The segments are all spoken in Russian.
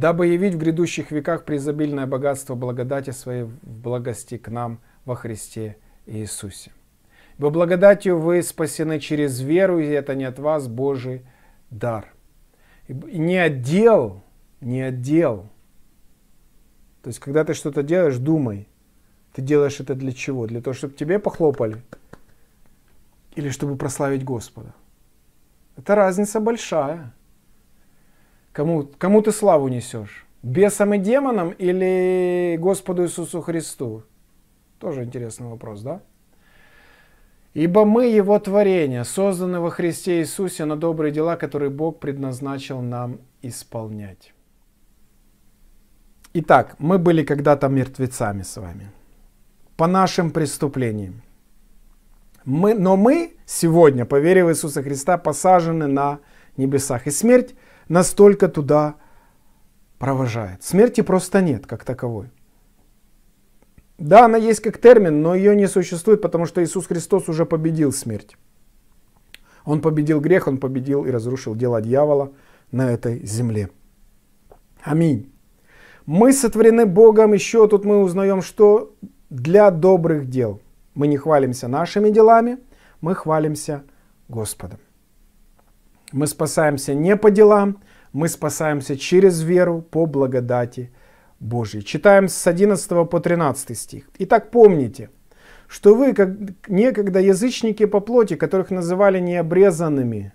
дабы явить в грядущих веках преизобильное богатство благодати своей в благости к нам во Христе Иисусе. Ибо благодатью вы спасены через веру, и это не от вас Божий дар. И не отдел, не отдел. То есть, когда ты что-то делаешь, думай, ты делаешь это для чего? Для того, чтобы тебе похлопали? Или чтобы прославить Господа? Это разница большая. Кому, кому ты славу несешь? Бесам и демонам или Господу Иисусу Христу? Тоже интересный вопрос, да? Ибо мы Его творение, созданы во Христе Иисусе на добрые дела, которые Бог предназначил нам исполнять. Итак, мы были когда-то мертвецами с вами по нашим преступлениям. Мы, но мы сегодня, поверив в Иисуса Христа, посажены на небесах. И смерть настолько туда провожает. Смерти просто нет как таковой. Да, она есть как термин, но ее не существует, потому что Иисус Христос уже победил смерть. Он победил грех, он победил и разрушил дела дьявола на этой земле. Аминь. Мы сотворены Богом еще, тут мы узнаем, что для добрых дел. Мы не хвалимся нашими делами, мы хвалимся Господом. Мы спасаемся не по делам, мы спасаемся через веру по благодати Божьей. Читаем с 11 по 13 стих. Итак, помните, что вы, как некогда язычники по плоти, которых называли необрезанными,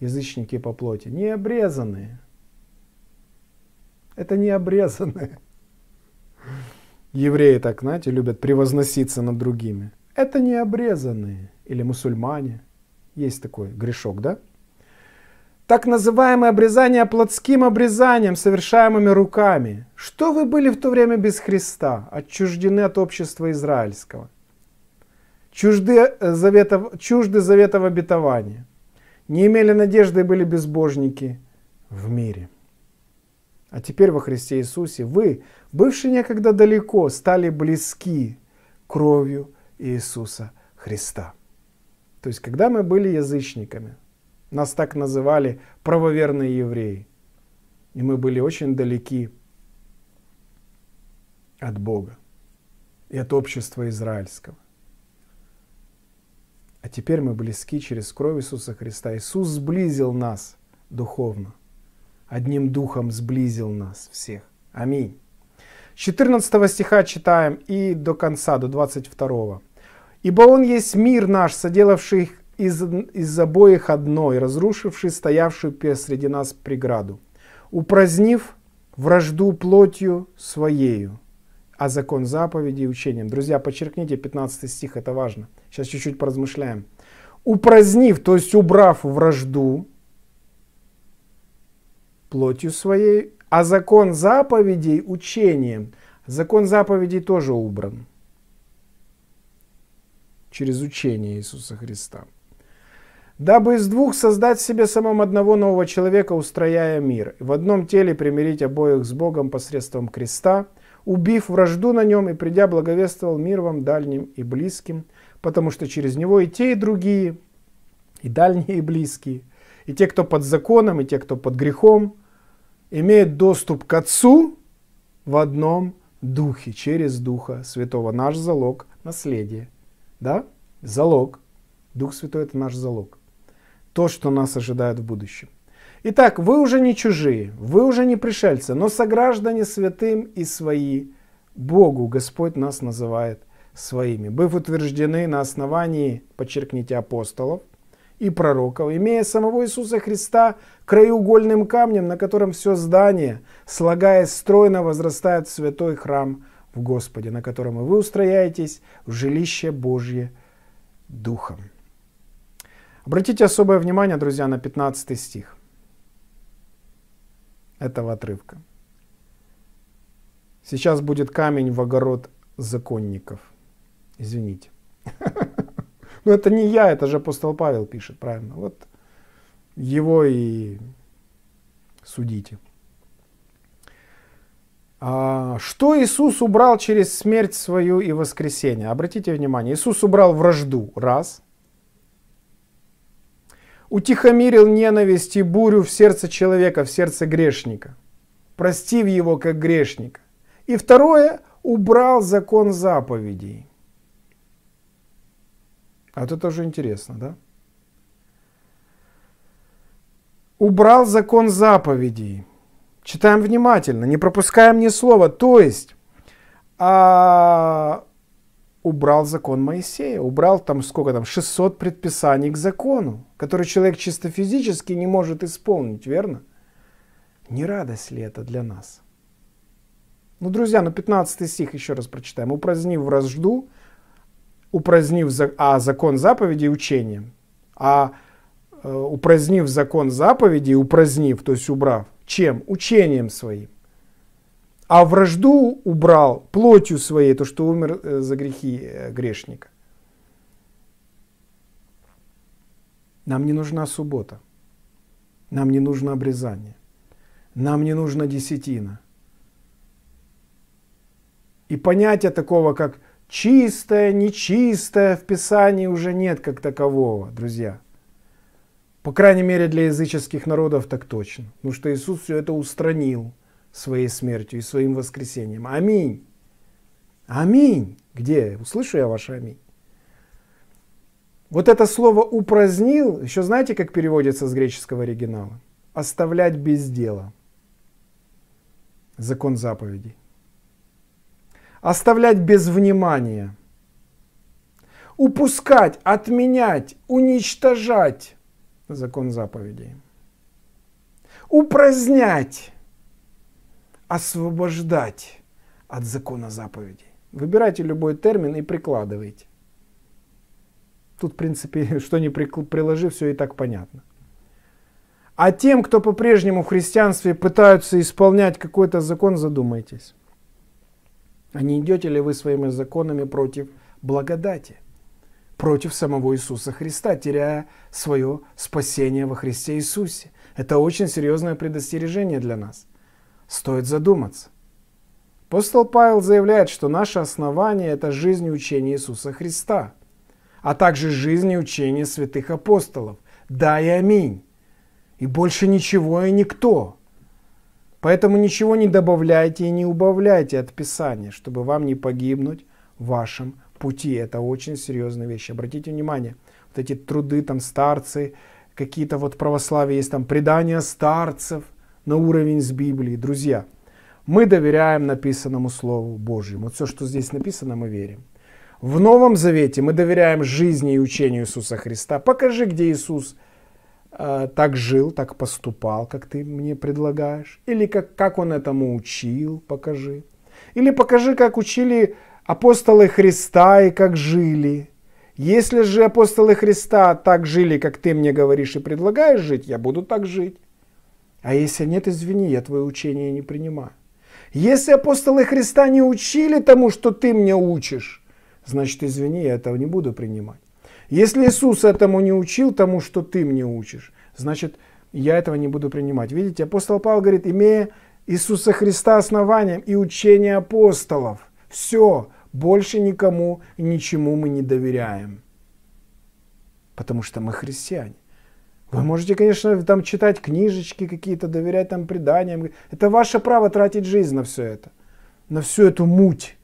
язычники по плоти, необрезанные. Это необрезанные. Евреи так, знаете, любят превозноситься над другими. Это необрезанные или мусульмане. Есть такой грешок, да? так называемое обрезание плотским обрезанием, совершаемыми руками. Что вы были в то время без Христа, отчуждены от общества израильского, чужды э, завета, чужды заветов обетования, не имели надежды и были безбожники в мире. А теперь во Христе Иисусе вы, бывшие некогда далеко, стали близки кровью Иисуса Христа. То есть, когда мы были язычниками, нас так называли правоверные евреи. И мы были очень далеки от Бога и от общества израильского. А теперь мы близки через кровь Иисуса Христа. Иисус сблизил нас духовно. Одним духом сблизил нас всех. Аминь. 14 стиха читаем и до конца, до 22. «Ибо Он есть мир наш, соделавший из, из обоих одной, разрушивший стоявшую среди нас преграду, упразднив вражду плотью своею, а закон заповеди и учением. Друзья, подчеркните 15 стих, это важно. Сейчас чуть-чуть поразмышляем. Упразднив, то есть убрав вражду плотью своей, а закон заповедей учением. Закон заповедей тоже убран через учение Иисуса Христа дабы из двух создать себе самым одного нового человека, устрояя мир, в одном теле примирить обоих с Богом посредством креста, убив вражду на нем и придя благовествовал мир вам дальним и близким, потому что через него и те, и другие, и дальние, и близкие, и те, кто под законом, и те, кто под грехом, имеют доступ к Отцу в одном Духе, через Духа Святого. Наш залог – наследие. Да? Залог. Дух Святой – это наш залог то, что нас ожидает в будущем. Итак, вы уже не чужие, вы уже не пришельцы, но сограждане святым и свои. Богу Господь нас называет своими, быв утверждены на основании, подчеркните, апостолов и пророков, имея самого Иисуса Христа краеугольным камнем, на котором все здание, слагаясь стройно, возрастает в святой храм в Господе, на котором и вы устрояетесь в жилище Божье Духом. Обратите особое внимание, друзья, на 15 стих этого отрывка. Сейчас будет камень в огород законников. Извините. Но ну, это не я, это же апостол Павел пишет, правильно? Вот его и судите. А, Что Иисус убрал через смерть свою и воскресение? Обратите внимание, Иисус убрал вражду, раз – утихомирил ненависть и бурю в сердце человека, в сердце грешника, простив его как грешника. И второе, убрал закон заповедей. А вот это тоже интересно, да? Убрал закон заповедей. Читаем внимательно, не пропускаем ни слова. То есть, а, убрал закон Моисея, убрал там сколько там, 600 предписаний к закону, которые человек чисто физически не может исполнить, верно? Не радость ли это для нас? Ну, друзья, ну 15 стих еще раз прочитаем. «Упразднив вражду, упразднив за... а, закон заповедей учением, а э, упразднив закон заповеди, упразднив, то есть убрав, чем? Учением своим, а вражду убрал плотью своей, то, что умер э, за грехи э, грешника. Нам не нужна суббота. Нам не нужно обрезание. Нам не нужна десятина. И понятия такого, как чистое, нечистое, в Писании уже нет как такового, друзья. По крайней мере, для языческих народов так точно. Потому что Иисус все это устранил – своей смертью и своим воскресением. Аминь. Аминь. Где? Услышу я ваш аминь. Вот это слово «упразднил» еще знаете, как переводится с греческого оригинала? Оставлять без дела. Закон заповедей. Оставлять без внимания. Упускать, отменять, уничтожать закон заповедей. Упразднять освобождать от закона заповедей. Выбирайте любой термин и прикладывайте. Тут, в принципе, что не приложи, все и так понятно. А тем, кто по-прежнему в христианстве пытаются исполнять какой-то закон, задумайтесь. А не идете ли вы своими законами против благодати, против самого Иисуса Христа, теряя свое спасение во Христе Иисусе? Это очень серьезное предостережение для нас – стоит задуматься. Апостол Павел заявляет, что наше основание – это жизнь и учение Иисуса Христа, а также жизнь и учение святых апостолов. Да и аминь. И больше ничего и никто. Поэтому ничего не добавляйте и не убавляйте от Писания, чтобы вам не погибнуть в вашем пути. Это очень серьезная вещь. Обратите внимание, вот эти труды, там старцы, какие-то вот православие есть, там предания старцев – на уровень с Библией. Друзья, мы доверяем написанному Слову Божьему. Вот все, что здесь написано, мы верим. В Новом Завете мы доверяем жизни и учению Иисуса Христа. Покажи, где Иисус э, так жил, так поступал, как ты мне предлагаешь. Или как, как он этому учил, покажи. Или покажи, как учили апостолы Христа и как жили. Если же апостолы Христа так жили, как ты мне говоришь и предлагаешь жить, я буду так жить. А если нет, извини, я твое учение не принимаю. Если апостолы Христа не учили тому, что ты мне учишь, значит, извини, я этого не буду принимать. Если Иисус этому не учил, тому, что ты мне учишь, значит, я этого не буду принимать. Видите, апостол Павел говорит, имея Иисуса Христа основанием и учение апостолов, все, больше никому ничему мы не доверяем, потому что мы христиане. Вы можете, конечно, там читать книжечки какие-то, доверять там преданиям. Это ваше право тратить жизнь на все это, на всю эту муть.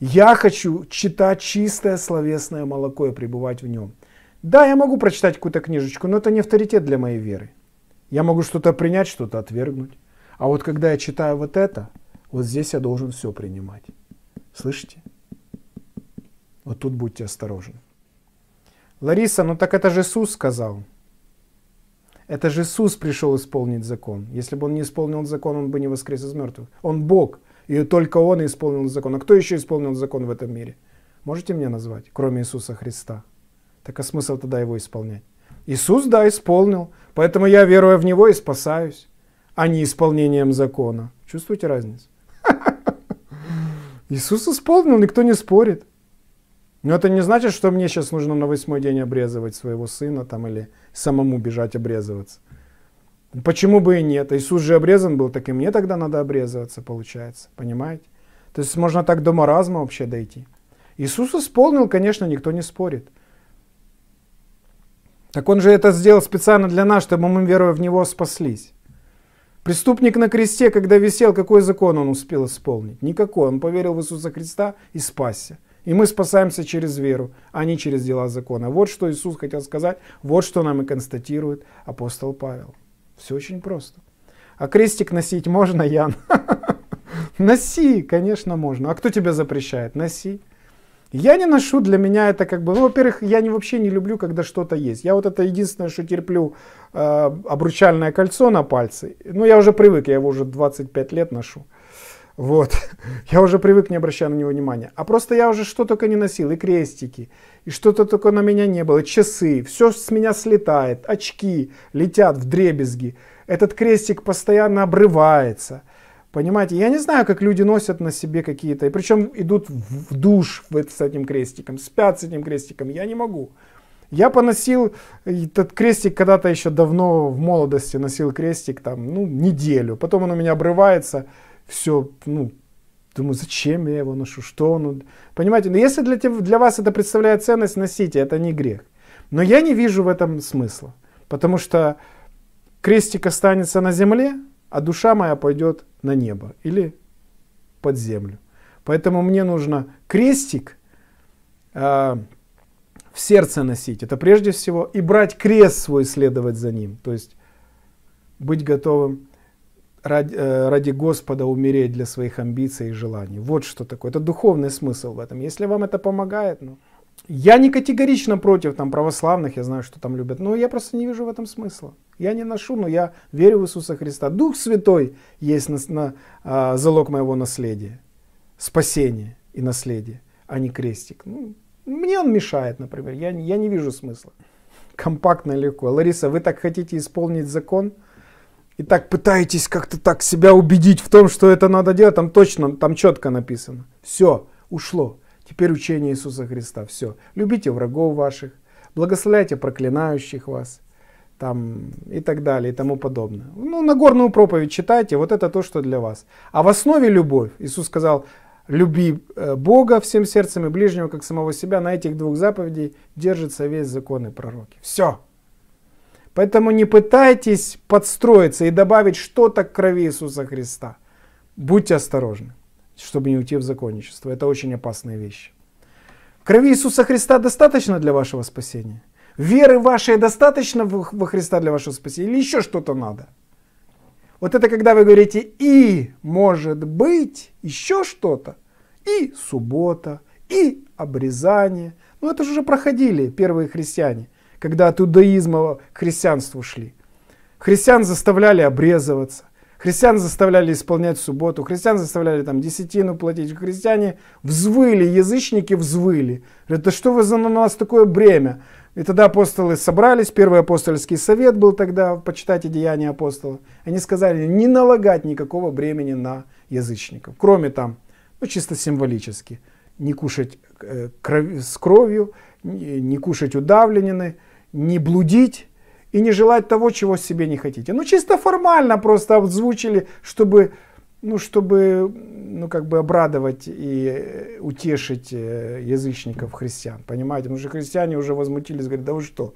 Я хочу читать чистое словесное молоко и пребывать в нем. Да, я могу прочитать какую-то книжечку, но это не авторитет для моей веры. Я могу что-то принять, что-то отвергнуть. А вот когда я читаю вот это, вот здесь я должен все принимать. Слышите? Вот тут будьте осторожны. Лариса, ну так это же Иисус сказал. Это же Иисус пришел исполнить закон. Если бы он не исполнил закон, он бы не воскрес из мертвых. Он Бог, и только он исполнил закон. А кто еще исполнил закон в этом мире? Можете мне назвать, кроме Иисуса Христа? Так а смысл тогда его исполнять? Иисус, да, исполнил. Поэтому я, веруя в Него, и спасаюсь, а не исполнением закона. Чувствуете разницу? Иисус исполнил, никто не спорит. Но это не значит, что мне сейчас нужно на восьмой день обрезывать своего сына там, или самому бежать обрезываться. Почему бы и нет? Иисус же обрезан был, так и мне тогда надо обрезываться, получается. Понимаете? То есть можно так до маразма вообще дойти. Иисус исполнил, конечно, никто не спорит. Так он же это сделал специально для нас, чтобы мы, веруя в Него, спаслись. Преступник на кресте, когда висел, какой закон он успел исполнить? Никакой. Он поверил в Иисуса Христа и спасся. И мы спасаемся через веру, а не через дела закона. Вот что Иисус хотел сказать, вот что нам и констатирует апостол Павел. Все очень просто. А крестик носить можно, Ян? Носи, конечно, можно. А кто тебя запрещает? Носи. Я не ношу, для меня это как бы, ну, во-первых, я не, вообще не люблю, когда что-то есть. Я вот это единственное, что терплю, э, обручальное кольцо на пальце. Ну, я уже привык, я его уже 25 лет ношу. Вот. Я уже привык, не обращая на него внимания. А просто я уже что только не носил, и крестики, и что-то только на меня не было, часы, все с меня слетает, очки летят в дребезги, этот крестик постоянно обрывается. Понимаете, я не знаю, как люди носят на себе какие-то, и причем идут в душ с этим крестиком, спят с этим крестиком, я не могу. Я поносил э, этот крестик когда-то еще давно в молодости, носил крестик там, ну, неделю, потом он у меня обрывается, все, ну, Думаю, зачем я его ношу, что он... Понимаете, но ну, если для, для вас это представляет ценность, носите, это не грех. Но я не вижу в этом смысла, потому что крестик останется на земле, а душа моя пойдет на небо или под землю. Поэтому мне нужно крестик э, в сердце носить, это прежде всего, и брать крест свой, следовать за ним, то есть быть готовым ради, э, ради Господа умереть для своих амбиций и желаний. Вот что такое. Это духовный смысл в этом. Если вам это помогает, ну... Я не категорично против там православных, я знаю, что там любят, но я просто не вижу в этом смысла. Я не ношу, но я верю в Иисуса Христа. Дух Святой есть на, на, а, залог моего наследия, спасения и наследия, а не крестик. Ну, мне он мешает, например, я, я не вижу смысла. Компактно, легко. Лариса, вы так хотите исполнить закон? и так пытаетесь как-то так себя убедить в том, что это надо делать, там точно, там четко написано. Все, ушло. Теперь учение Иисуса Христа. Все. Любите врагов ваших, благословляйте проклинающих вас там, и так далее, и тому подобное. Ну, Нагорную проповедь читайте, вот это то, что для вас. А в основе любовь. Иисус сказал, люби э, Бога всем сердцем и ближнего, как самого себя. На этих двух заповедей держится весь закон и пророки. Все. Поэтому не пытайтесь подстроиться и добавить что-то к крови Иисуса Христа. Будьте осторожны, чтобы не уйти в законничество. Это очень опасная вещь. Крови Иисуса Христа достаточно для вашего спасения? Веры вашей достаточно во Христа для вашего спасения? Или еще что-то надо? Вот это когда вы говорите «и может быть еще что-то», и суббота, и обрезание. Ну это же уже проходили первые христиане когда от иудаизма к христианству шли. Христиан заставляли обрезываться, христиан заставляли исполнять субботу, христиан заставляли там десятину платить. Христиане взвыли, язычники взвыли. Говорят, да что вы за на нас такое бремя? И тогда апостолы собрались, первый апостольский совет был тогда, почитайте деяния апостолов. Они сказали, не налагать никакого бремени на язычников, кроме там, ну чисто символически, не кушать э, крови, с кровью, не, не кушать удавленины, не блудить и не желать того, чего себе не хотите. Ну, чисто формально просто озвучили, чтобы, ну, чтобы, ну, как бы обрадовать и э, утешить э, язычников христиан. Понимаете, потому что христиане уже возмутились, говорят, да вы что,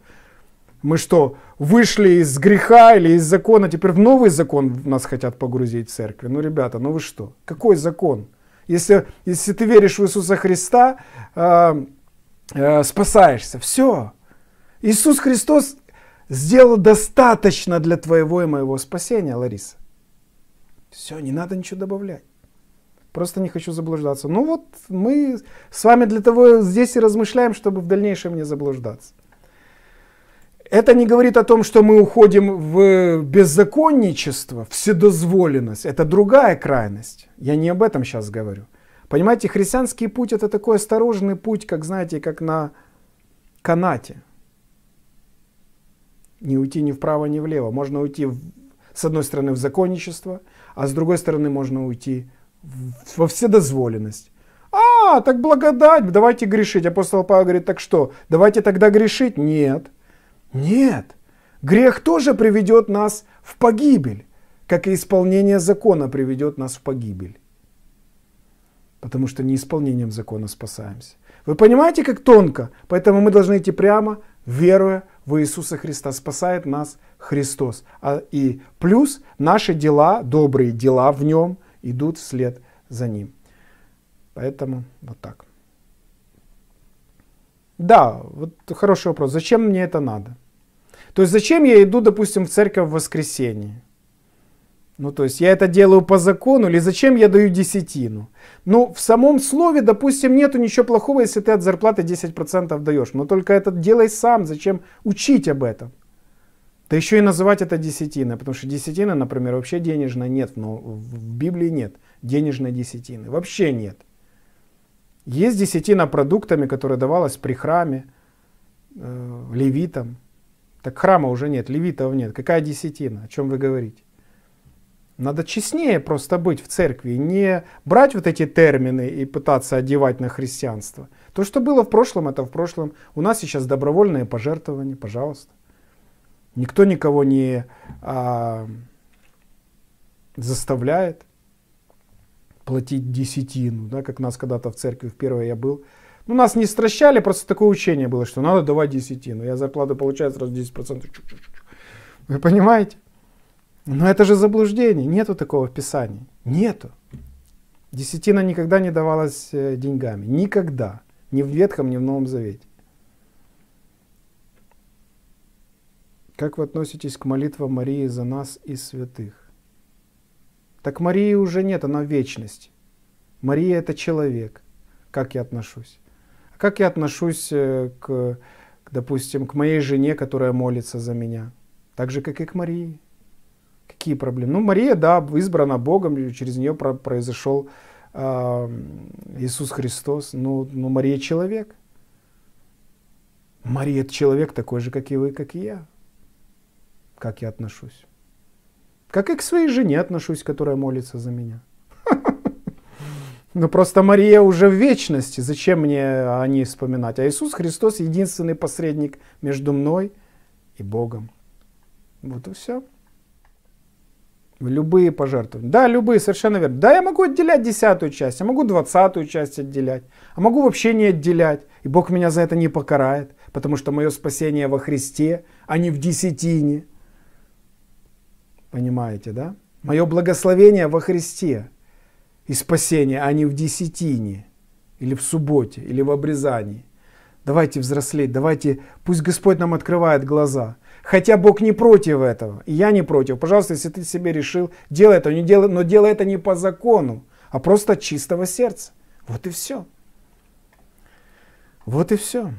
мы что, вышли из греха или из закона, теперь в новый закон нас хотят погрузить в церкви? Ну, ребята, ну вы что? Какой закон? Если, если ты веришь в Иисуса Христа, э, э, спасаешься, все. Иисус Христос сделал достаточно для твоего и моего спасения, Лариса. Все, не надо ничего добавлять. Просто не хочу заблуждаться. Ну вот мы с вами для того здесь и размышляем, чтобы в дальнейшем не заблуждаться. Это не говорит о том, что мы уходим в беззаконничество, в вседозволенность. Это другая крайность. Я не об этом сейчас говорю. Понимаете, христианский путь это такой осторожный путь, как знаете, как на канате – не уйти ни вправо, ни влево. Можно уйти, в, с одной стороны, в законничество, а с другой стороны, можно уйти в, во вседозволенность. А, так благодать, давайте грешить. Апостол Павел говорит, так что, давайте тогда грешить? Нет. Нет. Грех тоже приведет нас в погибель, как и исполнение закона приведет нас в погибель. Потому что не исполнением закона спасаемся. Вы понимаете, как тонко? Поэтому мы должны идти прямо, веруя в Иисуса Христа. Спасает нас Христос. А, и плюс наши дела, добрые дела в нем идут вслед за ним. Поэтому вот так. Да, вот хороший вопрос. Зачем мне это надо? То есть зачем я иду, допустим, в церковь в воскресенье? Ну, то есть я это делаю по закону или зачем я даю десятину? Ну, в самом слове, допустим, нету ничего плохого, если ты от зарплаты 10% даешь. Но только это делай сам, зачем учить об этом? Да еще и называть это десятина, потому что десятина, например, вообще денежная нет, но в Библии нет денежной десятины, вообще нет. Есть десятина продуктами, которая давалась при храме, э, левитам. Так храма уже нет, левитов нет. Какая десятина? О чем вы говорите? Надо честнее просто быть в церкви, не брать вот эти термины и пытаться одевать на христианство. То, что было в прошлом, это в прошлом. У нас сейчас добровольные пожертвования, пожалуйста. Никто никого не а, заставляет платить десятину, да, как нас когда-то в церкви, в первой я был. Ну, нас не стращали, просто такое учение было, что надо давать десятину. Я зарплату получаю сразу 10%. Чук Вы понимаете? Но это же заблуждение. Нету такого в Писании. Нету. Десятина никогда не давалась э, деньгами. Никогда. Ни в Ветхом, ни в Новом Завете. Как вы относитесь к молитвам Марии за нас и святых? Так Марии уже нет, она вечность. Мария – это человек. Как я отношусь? А как я отношусь э, к, допустим, к моей жене, которая молится за меня? Так же, как и к Марии. Какие проблемы? Ну, Мария, да, избрана Богом, через нее произошел а, Иисус Христос. Ну, ну, Мария человек. Мария человек такой же, как и вы, как и я. Как я отношусь? Как и к своей жене отношусь, которая молится за меня. Ну просто Мария уже в вечности, зачем мне о ней вспоминать? А Иисус Христос единственный посредник между мной и Богом. Вот и все. Любые пожертвования. Да, любые, совершенно верно. Да, я могу отделять десятую часть, я могу двадцатую часть отделять, а могу вообще не отделять. И Бог меня за это не покарает, потому что мое спасение во Христе, а не в десятине. Понимаете, да? Мое благословение во Христе и спасение, а не в десятине, или в субботе, или в обрезании. Давайте взрослеть, давайте, пусть Господь нам открывает глаза – Хотя Бог не против этого, и я не против. Пожалуйста, если ты себе решил, делай это, не делай, но делай это не по закону, а просто от чистого сердца. Вот и все. Вот и все.